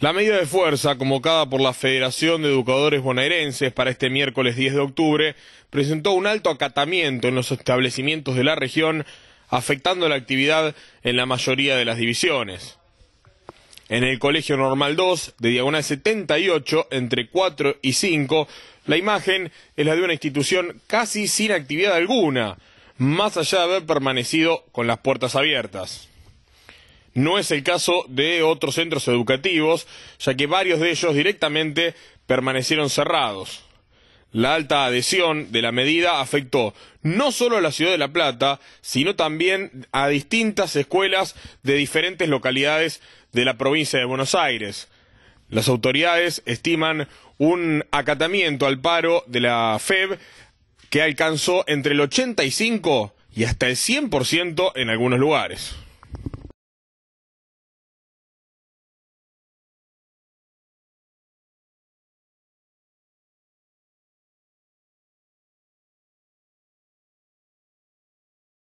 La medida de fuerza convocada por la Federación de Educadores Bonaerenses para este miércoles 10 de octubre presentó un alto acatamiento en los establecimientos de la región, afectando la actividad en la mayoría de las divisiones. En el Colegio Normal 2, de diagonal 78, entre 4 y 5, la imagen es la de una institución casi sin actividad alguna, más allá de haber permanecido con las puertas abiertas. No es el caso de otros centros educativos, ya que varios de ellos directamente permanecieron cerrados. La alta adhesión de la medida afectó no solo a la ciudad de La Plata, sino también a distintas escuelas de diferentes localidades de la provincia de Buenos Aires. Las autoridades estiman un acatamiento al paro de la FEB que alcanzó entre el 85 y hasta el 100% en algunos lugares.